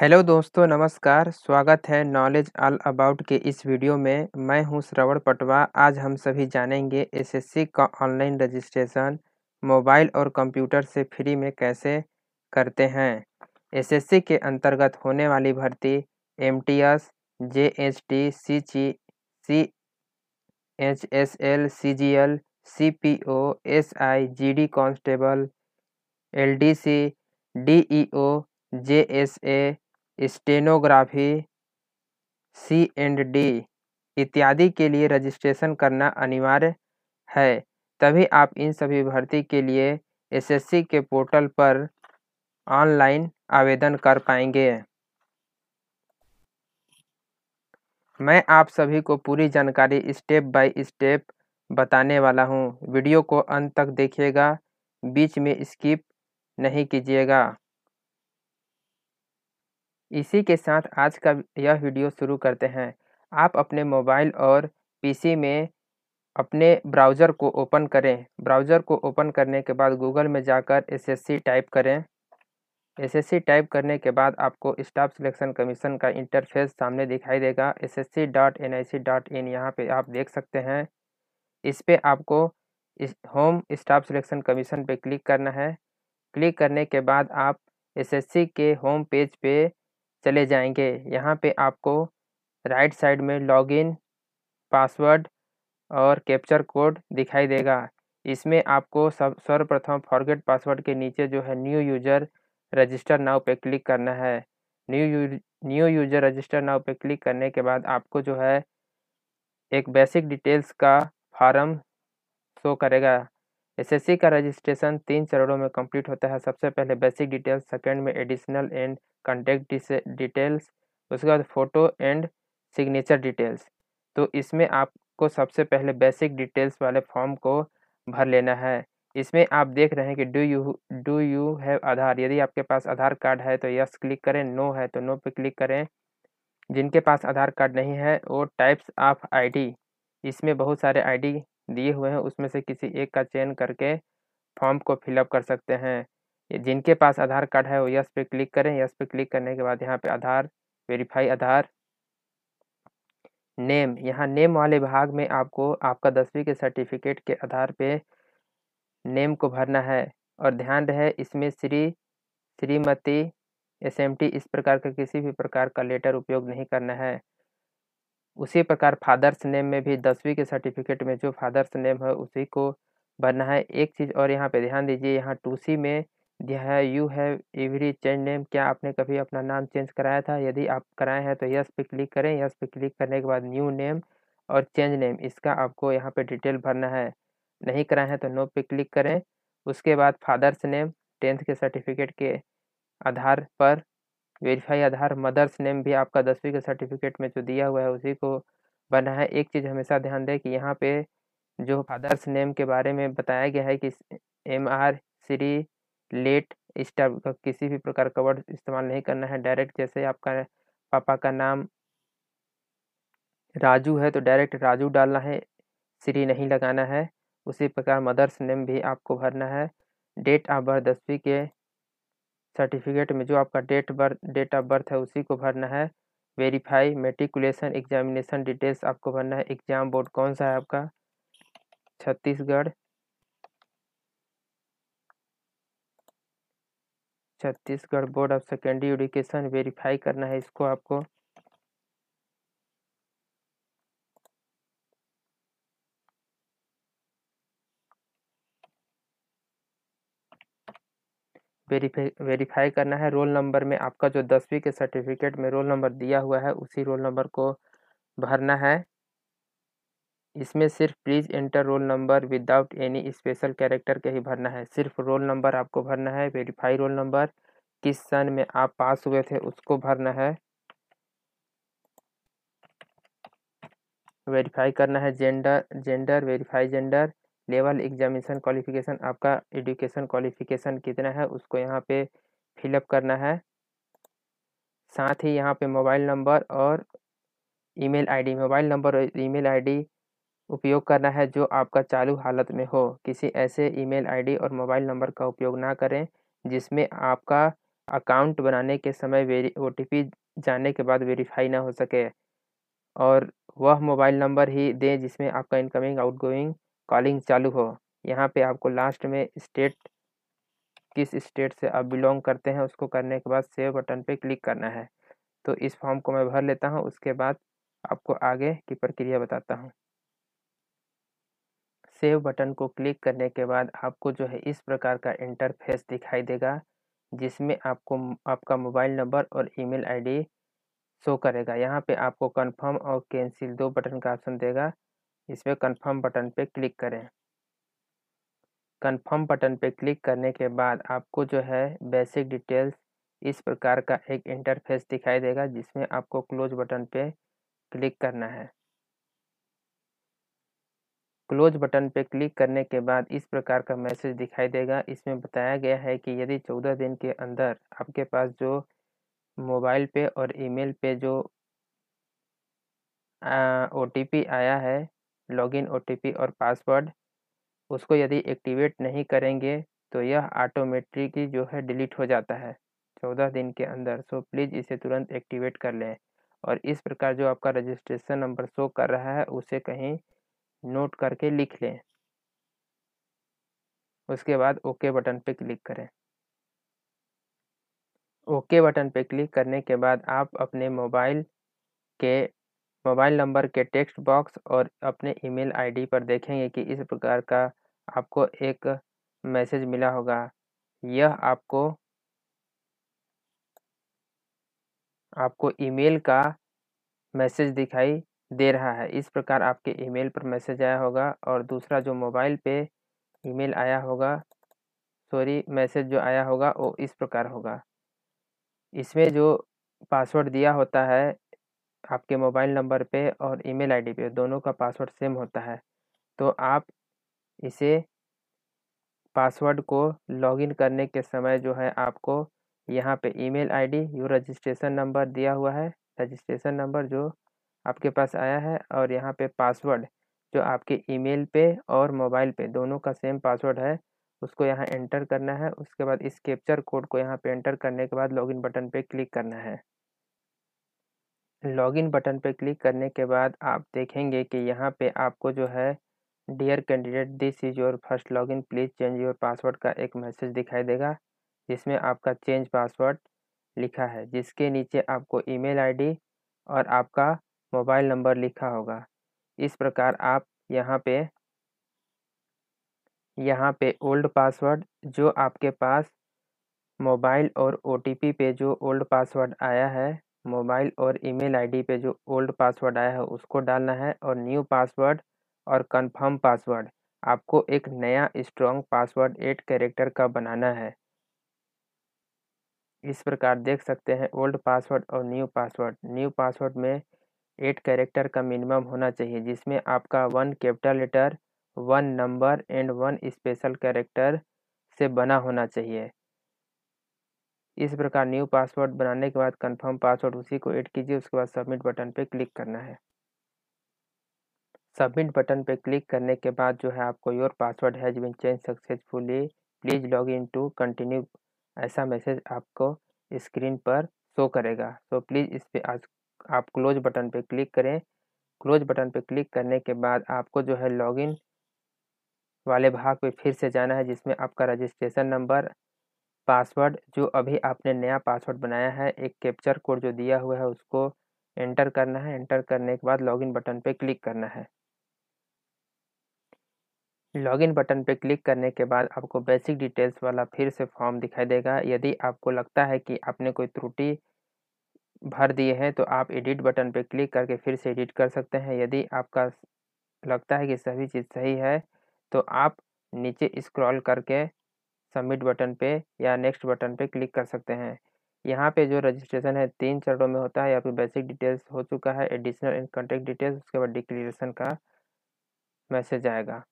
Hello दोस्तों नमस्कार स्वागत है नॉलेज ऑल अबाउट के इस वीडियो में मैं हूं श्रवण पटवा आज हम सभी जानेंगे एसएससी का ऑनलाइन रजिस्ट्रेशन मोबाइल और कंप्यूटर से फ्री में कैसे करते हैं एसएससी के अंतर्गत होने वाली भर्ती MTS JHT CG D constable L D C D E O J S A stenography C and D इत्यादि के लिए रजिस्ट्रेशन करना अनिवार्य है तभी आप इन सभी भर्ती के लिए एसएससी के पोर्टल पर ऑनलाइन आवेदन कर पाएंगे मैं आप सभी को पूरी जानकारी स्टेप बाय स्टेप बताने वाला हूँ वीडियो को अंत तक देखिएगा बीच में स्किप नहीं कीजिएगा इसी के साथ आज का यह वीडियो शुरू करते हैं आप अपने मोबाइल और पीसी में अपने ब्राउज़र को ओपन करें ब्राउज़र को ओपन करने के बाद गूगल में जाकर एसएससी टाइप करें एसएससी टाइप करने के बाद आपको स्टाफ सिलेक्शन कमीशन का इंटरफेस सामने दिखाई देगा S S C dot N I C dot in यहाँ पर आप देख सकते हैं इस पर आपको इस होम स्टाफ सिलेक्शन कमीशन पर क्लिक करना है क्लिक करने के बाद आप एसएससी के होम पेज पे चले जाएंगे यहाँ पे आपको राइट साइड में लॉगिन पासवर्ड और कैप्चर कोड दिखाई देगा इसमें आपको सब सर्वप्रथम फॉरगेट पासवर्ड के नीचे जो है न्यू यूजर रजिस्टर नाव पे क्लिक करना है new you new user register now पे क्लिक करने के बाद आपको जो है एक बेसिक डिटेल्स का फॉर्म शो करेगा एसएससी का रजिस्ट्रेशन तीन चरणों में कंप्लीट होता है सबसे पहले बेसिक डिटेल्स सेकंड में एडिशनल एंड कॉन्टैक्ट डिटेल्स उसके बाद फ़ोटो एंड सिग्नेचर डिटेल्स तो इसमें आपको सबसे पहले बेसिक डिटेल्स वाले फॉर्म को भर लेना है इसमें आप देख रहे हैं कि do you do you have Aadhaar यदि आपके पास आधार कार्ड है तो यस क्लिक करें नो है तो नो पे क्लिक करें जिनके पास आधार कार्ड नहीं है वो टाइप्स ऑफ आईडी इसमें बहुत सारे आईडी दिए हुए हैं उसमें से किसी एक का चयन करके फॉर्म को फिलअप कर सकते हैं जिनके पास आधार कार्ड है वो यस पे क्लिक करें यस पे क्लिक करने के बाद यहाँ पे आधार वेरीफाई आधार नेम यहाँ नेम वाले भाग में आपको आपका दसवीं के सर्टिफिकेट के आधार पे नेम को भरना है और ध्यान रहे इसमें श्री श्रीमती एस इस प्रकार का किसी भी प्रकार का लेटर उपयोग नहीं करना है उसी प्रकार फादर्स नेम में भी दसवीं के सर्टिफिकेट में जो फादर्स नेम है उसी को भरना है एक चीज़ और यहाँ पे ध्यान दीजिए यहाँ टू सी में दिया है you have every change name क्या आपने कभी अपना नाम चेंज कराया था यदि आप कराए हैं तो यस पे क्लिक करें यस पे क्लिक करने के बाद न्यू नेम और चेंज नेम इसका आपको यहाँ पे डिटेल भरना है नहीं कराए हैं तो नो पे क्लिक करें उसके बाद फादर्स नेम टेंथ के सर्टिफिकेट के आधार पर वेरीफाई आधार मदर्स नेम भी आपका दसवीं के सर्टिफिकेट में जो दिया हुआ है उसी को बना है एक चीज़ हमेशा ध्यान दें कि यहाँ पे जो फादर्स नेम के बारे में बताया गया है कि एम आर श्री लेट इस टाइप का किसी भी प्रकार का वर्ड इस्तेमाल नहीं करना है डायरेक्ट जैसे आपका पापा का नाम राजू है तो डायरेक्ट राजू डालना है श्री नहीं लगाना है उसी प्रकार मदर्स नेम भी आपको भरना है डेट ऑफ बर्थ दसवीं के सर्टिफिकेट में जो आपका date birth date of birth है उसी को भरना है वेरीफाई मेट्रिकुलेशन एग्जामिनेशन डिटेल्स आपको भरना है एग्जाम बोर्ड कौन सा है आपका Chhattisgarh Chhattisgarh board of secondary education verify करना है इसको आपको वेरीफाई वेरीफाई करना है रोल नंबर में आपका जो दसवीं के सर्टिफिकेट में रोल नंबर दिया हुआ है उसी रोल नंबर को भरना है इसमें सिर्फ please enter roll number without any special character के ही भरना है सिर्फ रोल नंबर आपको भरना है वेरीफाई रोल नंबर किस सन में आप पास हुए थे उसको भरना है वेरीफाई करना है gender gender verify gender level examination qualification आपका एडुकेशन क्वालिफिकेशन कितना है उसको यहाँ पे फिलअप करना है साथ ही यहाँ पे मोबाइल नंबर और ईमेल आईडी मोबाइल नंबर और ईमेल आईडी उपयोग करना है जो आपका चालू हालत में हो किसी ऐसे ईमेल आईडी और मोबाइल नंबर का उपयोग ना करें जिसमें आपका अकाउंट बनाने के समय वेरी ओ जाने के बाद वेरीफाई ना हो सके और वह मोबाइल नंबर ही दें जिसमें आपका इनकमिंग आउटगोइंग कॉलिंग चालू हो यहाँ पे आपको लास्ट में स्टेट किस स्टेट से आप बिलोंग करते हैं उसको करने के बाद सेव बटन पे क्लिक करना है तो इस फॉर्म को मैं भर लेता हूँ उसके बाद आपको आगे की प्रक्रिया बताता हूँ सेव बटन को क्लिक करने के बाद आपको जो है इस प्रकार का इंटरफेस दिखाई देगा जिसमें आपको आपका मोबाइल नंबर और ईमेल आईडी शो करेगा यहाँ पे आपको कंफर्म और कैंसिल दो बटन का ऑप्शन देगा इसमें कंफर्म बटन पे क्लिक करें कंफर्म बटन पे क्लिक करने के बाद आपको जो है बेसिक डिटेल्स इस प्रकार का एक इंटरफेस दिखाई देगा जिसमें आपको क्लोज बटन पे क्लिक करना है क्लोज बटन पे क्लिक करने के बाद इस प्रकार का मैसेज दिखाई देगा इसमें बताया गया है कि यदि चौदह दिन के अंदर आपके पास जो मोबाइल पे और ईमेल पे जो ओ आया है लॉगिन ओटीपी और पासवर्ड उसको यदि एक्टिवेट नहीं करेंगे तो यह ऑटोमेटिकली जो है डिलीट हो जाता है चौदह दिन के अंदर सो प्लीज़ इसे तुरंत एक्टिवेट कर लें और इस प्रकार जो आपका रजिस्ट्रेशन नंबर शो कर रहा है उसे कहीं नोट करके लिख लें उसके बाद ओके बटन पर क्लिक करें ओके बटन पर क्लिक करने के बाद आप अपने मोबाइल के मोबाइल नंबर के टेक्स्ट बॉक्स और अपने ईमेल आईडी पर देखेंगे कि इस प्रकार का आपको एक मैसेज मिला होगा यह आपको आपको ईमेल का मैसेज दिखाई दे रहा है इस प्रकार आपके ईमेल पर मैसेज आया होगा और दूसरा जो मोबाइल पे ईमेल आया होगा सॉरी मैसेज जो आया होगा वो इस प्रकार होगा इसमें जो पासवर्ड दिया होता है आपके मोबाइल नंबर पे और ईमेल आईडी पे दोनों का पासवर्ड सेम होता है तो आप इसे पासवर्ड को लॉगिन करने के समय जो है आपको यहाँ पे email ID you registration number दिया हुआ है रजिस्ट्रेशन नंबर जो आपके पास आया है और यहाँ पे पासवर्ड जो आपके ईमेल पे और मोबाइल पे दोनों का सेम पासवर्ड है उसको यहाँ एंटर करना है उसके बाद इस कैप्चर कोड को यहाँ पे एंटर करने के बाद लॉगिन बटन पे क्लिक करना है लॉगिन बटन पर क्लिक करने के बाद आप देखेंगे कि यहाँ पे आपको जो है dear candidate this is your first login please change your password का एक मैसेज दिखाई देगा जिसमें आपका चेंज पासवर्ड लिखा है जिसके नीचे आपको ईमेल आईडी और आपका मोबाइल नंबर लिखा होगा इस प्रकार आप यहाँ पे यहाँ पे ओल्ड पासवर्ड जो आपके पास मोबाइल और ओ पे जो ओल्ड पासवर्ड आया है मोबाइल और ईमेल आईडी पे जो ओल्ड पासवर्ड आया है उसको डालना है और न्यू पासवर्ड और कंफर्म पासवर्ड आपको एक नया स्ट्रॉन्ग पासवर्ड एट कैरेक्टर का बनाना है इस प्रकार देख सकते हैं ओल्ड पासवर्ड और न्यू पासवर्ड न्यू पासवर्ड में एट कैरेक्टर का मिनिमम होना चाहिए जिसमें आपका one capital letter one number and one special character से बना होना चाहिए इस प्रकार न्यू पासवर्ड बनाने के बाद कंफर्म पासवर्ड उसी को ऐड कीजिए उसके बाद सबमिट बटन पर क्लिक करना है सबमिट बटन पर क्लिक करने के बाद जो है आपको your password has been change successfully please log in to continue ऐसा मैसेज आपको स्क्रीन पर शो करेगा तो प्लीज़ इस पर आज आप क्लोज बटन पर क्लिक करें क्लोज बटन पर क्लिक करने के बाद आपको जो है लॉगिन वाले भाग पे फिर से जाना है जिसमें आपका रजिस्ट्रेशन नंबर पासवर्ड जो अभी आपने नया पासवर्ड बनाया है एक कैप्चर कोड जो दिया हुआ है उसको एंटर करना है एंटर करने के बाद लॉगिन बटन पर क्लिक करना है लॉगिन बटन पर क्लिक करने के बाद आपको बेसिक डिटेल्स वाला फिर से फॉर्म दिखाई देगा यदि आपको लगता है कि आपने कोई त्रुटि भर दिए हैं तो आप एडिट बटन पर क्लिक करके फिर से एडिट कर सकते हैं यदि आपका लगता है कि सभी चीज़ सही है तो आप नीचे स्क्रॉल करके सबमिट बटन पे या नेक्स्ट बटन पे क्लिक कर सकते हैं यहाँ पे जो रजिस्ट्रेशन है तीन चरणों में होता है या फिर बेसिक डिटेल्स हो चुका है एडिशनल इन कॉन्टेक्ट डिटेल्स उसके बाद डिक्लेरेशन का मैसेज आएगा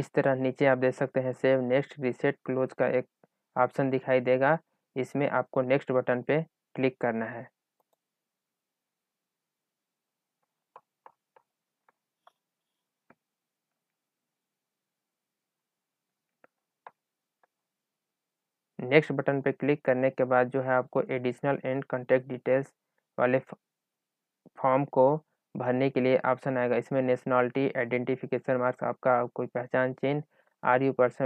इस तरह नीचे आप देख सकते हैं सेव नेक्स्ट रिसेट क्लोज का एक ऑप्शन दिखाई देगा इसमें आपको नेक्स्ट बटन पे क्लिक करना है नेक्स्ट बटन पे क्लिक करने के बाद जो है आपको एडिशनल एंड कॉन्टैक्ट डिटेल्स वाले फॉर्म को भरने के लिए ऑप्शन आएगा इसमें नेशनलिटी आइडेंटिफिकेशन मार्क्स आपका कोई पहचान चिन्ह are you person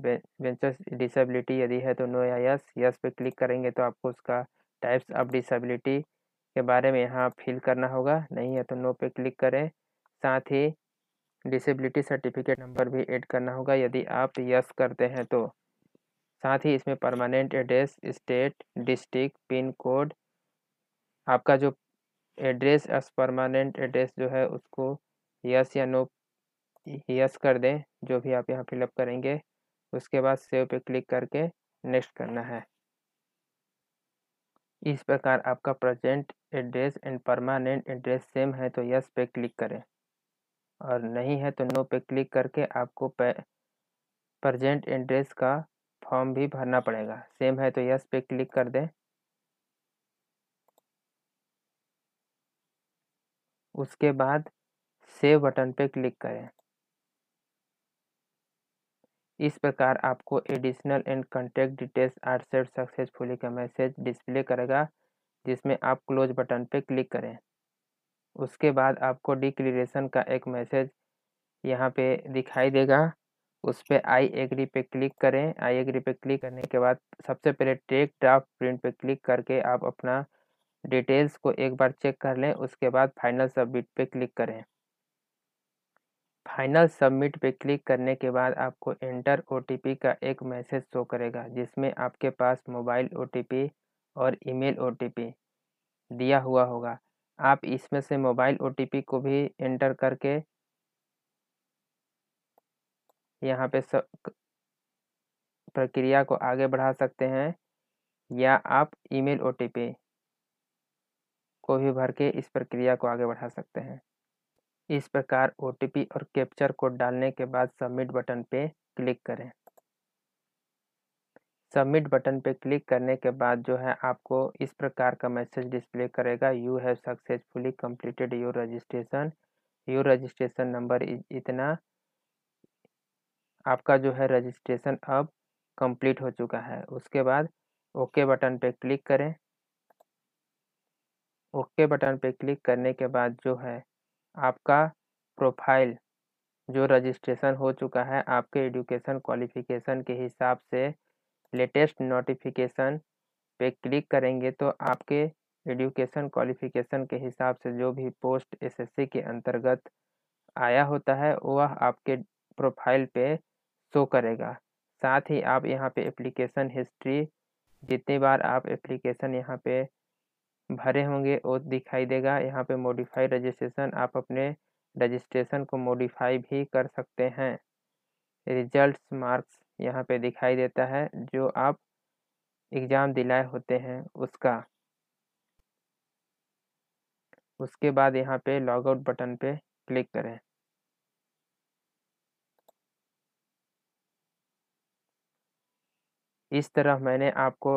with ventures disability यदि है तो नो या यस यस पे क्लिक करेंगे तो आपको उसका टाइप्स ऑफ डिसेबिलिटी के बारे में यहाँ फिल करना होगा नहीं है तो नो पे क्लिक करें साथ ही डिसेबिलिटी सर्टिफिकेट नंबर भी ऐड करना होगा यदि आप यस करते हैं तो साथ ही इसमें permanent address state district pin code आपका जो एड्रेस एस परमानेंट एड्रेस जो है उसको यस या नो यस कर दें जो भी आप यहाँ फिलअप करेंगे उसके बाद सेव पे क्लिक करके नेक्स्ट करना है इस प्रकार आपका present address and permanent address same है तो यस पे क्लिक करें और नहीं है तो नो पे क्लिक करके आपको प्रेजेंट एड्रेस का फॉर्म भी भरना पड़ेगा सेम है तो यस पे क्लिक कर दें उसके बाद सेव बटन पे क्लिक करें इस प्रकार आपको additional and contact details are set successfully का मैसेज डिस्प्ले करेगा जिसमें आप क्लोज बटन पे क्लिक करें उसके बाद आपको डिक्लेरेशन का एक मैसेज यहाँ पे दिखाई देगा उस पर आई एग्री पे क्लिक करें आई एग्री पे क्लिक करने के बाद सबसे पहले टेक ड्राफ्ट प्रिंट पे क्लिक करके आप अपना डिटेल्स को एक बार चेक कर लें उसके बाद फाइनल सबमिट पे क्लिक करें फाइनल सबमिट पे क्लिक करने के बाद आपको एंटर ओ का एक मैसेज शो करेगा जिसमें आपके पास मोबाइल ओ और ईमेल ओ दिया हुआ होगा आप इसमें से मोबाइल ओ को भी एंटर करके यहाँ पे सब प्रक्रिया को आगे बढ़ा सकते हैं या आप ईमेल ओटीपी को भी भर के इस प्रक्रिया को आगे बढ़ा सकते हैं इस प्रकार ओटीपी और कैप्चर कोड डालने के बाद सबमिट बटन पे क्लिक करें सबमिट बटन पे क्लिक करने के बाद जो है आपको इस प्रकार का मैसेज डिस्प्ले करेगा you have successfully completed your registration your registration number is इतना आपका जो है रजिस्ट्रेशन अब कंप्लीट हो चुका है उसके बाद ओके बटन पे क्लिक करें ओके बटन पे क्लिक करने के बाद जो है आपका प्रोफाइल जो रजिस्ट्रेशन हो चुका है आपके एजुकेशन क्वालिफिकेशन के हिसाब से लेटेस्ट नोटिफिकेशन पे क्लिक करेंगे तो आपके एजुकेशन क्वालिफिकेशन के हिसाब से जो भी पोस्ट एसएससी के अंतर्गत आया होता है वह आपके प्रोफाइल पे शो करेगा साथ ही आप यहाँ पे एप्लीकेशन हिस्ट्री जितनी बार आप एप्लीकेशन यहाँ पे भरे होंगे वो दिखाई देगा यहाँ पे मॉडिफाई रजिस्ट्रेशन आप अपने रजिस्ट्रेशन को मॉडिफाई भी कर सकते हैं रिजल्ट्स मार्क्स यहाँ पे दिखाई देता है जो आप एग्ज़ाम दिलाए होते हैं उसका उसके बाद यहाँ पे लॉगआउट बटन पे क्लिक करें इस तरह मैंने आपको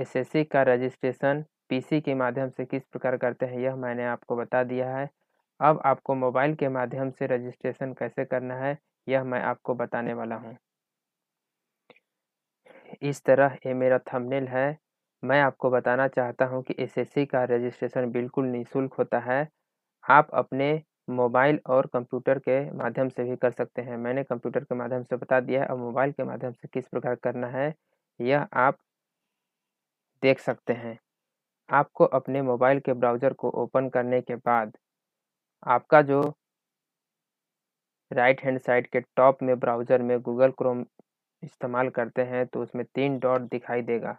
एसएससी का रजिस्ट्रेशन पीसी के माध्यम से किस प्रकार करते हैं यह मैंने आपको बता दिया है अब आपको मोबाइल के माध्यम से रजिस्ट्रेशन कैसे करना है यह मैं आपको बताने वाला हूँ इस तरह ये मेरा थंबनेल है मैं आपको बताना चाहता हूँ कि एसएससी का रजिस्ट्रेशन बिल्कुल निःशुल्क होता है आप अपने मोबाइल और कंप्यूटर के माध्यम से भी कर सकते हैं मैंने कंप्यूटर के माध्यम से बता दिया है और मोबाइल के माध्यम से किस प्रकार करना है यह आप देख सकते हैं आपको अपने मोबाइल के ब्राउज़र को ओपन करने के बाद आपका जो राइट हैंड साइड के टॉप में ब्राउज़र में गूगल क्रोम इस्तेमाल करते हैं तो उसमें तीन डॉट दिखाई देगा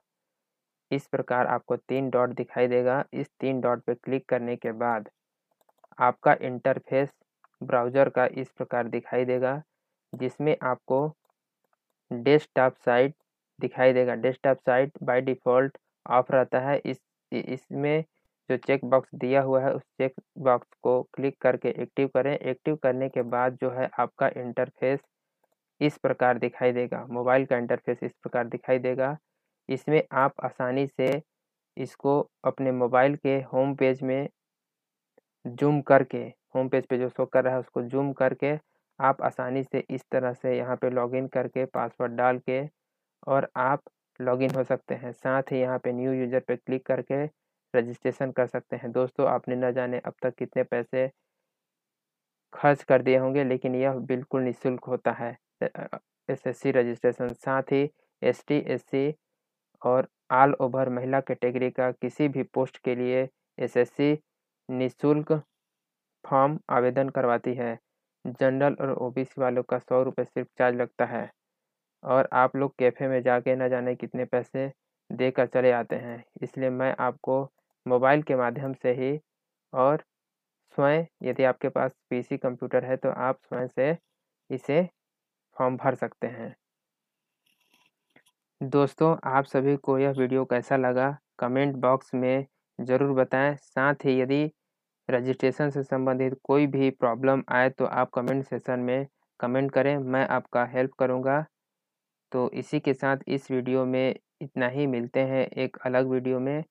इस प्रकार आपको तीन डॉट दिखाई देगा इस तीन डॉट पर क्लिक करने के बाद आपका इंटरफेस ब्राउज़र का इस प्रकार दिखाई देगा जिसमें आपको डेस्कटॉप साइट दिखाई देगा desktop site by default off रहता है इस इसमें जो चेक बॉक्स दिया हुआ है उस चेक बॉक्स को क्लिक करके एक्टिव करें एक्टिव करने के बाद जो है आपका इंटरफेस इस प्रकार दिखाई देगा मोबाइल का इंटरफेस इस प्रकार दिखाई देगा इसमें आप आसानी से इसको अपने मोबाइल के होम पेज में जूम करके होम पेज पे जो शो कर रहा है उसको जूम करके आप आसानी से इस तरह से यहाँ पे लॉगिन करके पासवर्ड डाल के और आप लॉगिन हो सकते हैं साथ ही यहाँ पे न्यू यूज़र पे क्लिक करके रजिस्ट्रेशन कर सकते हैं दोस्तों आपने न जाने अब तक कितने पैसे खर्च कर दिए होंगे लेकिन यह बिल्कुल निःशुल्क होता है एसएससी रजिस्ट्रेशन साथ ही एसटी एससी और ऑल ओवर महिला कैटेगरी का किसी भी पोस्ट के लिए एसएससी निःशुल्क फॉर्म आवेदन करवाती है जनरल और ओबीसी वालों का सौ रुपये सिर्फ चार्ज लगता है और आप लोग कैफ़े में जाके ना जाने कितने पैसे देकर चले आते हैं इसलिए मैं आपको मोबाइल के माध्यम से ही और स्वयं यदि आपके पास पीसी कंप्यूटर है तो आप स्वयं से इसे फॉर्म भर सकते हैं दोस्तों आप सभी को यह वीडियो कैसा लगा कमेंट बॉक्स में ज़रूर बताएँ। साथ ही यदि रजिस्ट्रेशन से संबंधित कोई भी प्रॉब्लम आए तो आप कमेंट सेशन में कमेंट करें, मैं आपका हेल्प करूँगा। तो इसी के साथ इस वीडियो में इतना ही, मिलते हैं एक अलग वीडियो में।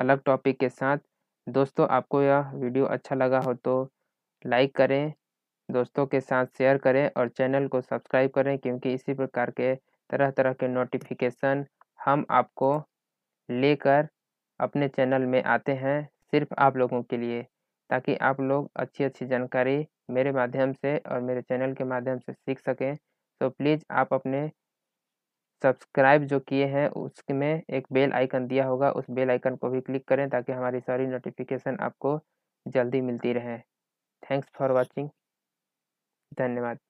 अलग टॉपिक के साथ। दोस्तों आपको यह वीडियो अच्छा लगा हो तो लाइक करें, दोस्तों के साथ शेयर करें और चैनल को सब्सक्राइब करें क्योंकि इसी प्रकार के तरह-तरह के नोटिफ़िकेशन हम आपको लेकर अपने चैनल में आते हैं सिर्फ आप लोगों के लिए ताकि आप लोग अच्छी अच्छी जानकारी मेरे माध्यम से और मेरे चैनल के माध्यम से सीख सकें तो प्लीज़ आप अपने सब्सक्राइब जो किए हैं उसमें एक बेल आइकन दिया होगा उस बेल आइकन को भी क्लिक करें ताकि हमारी सारी नोटिफिकेशन आपको जल्दी मिलती रहे थैंक्स फॉर वॉचिंग धन्यवाद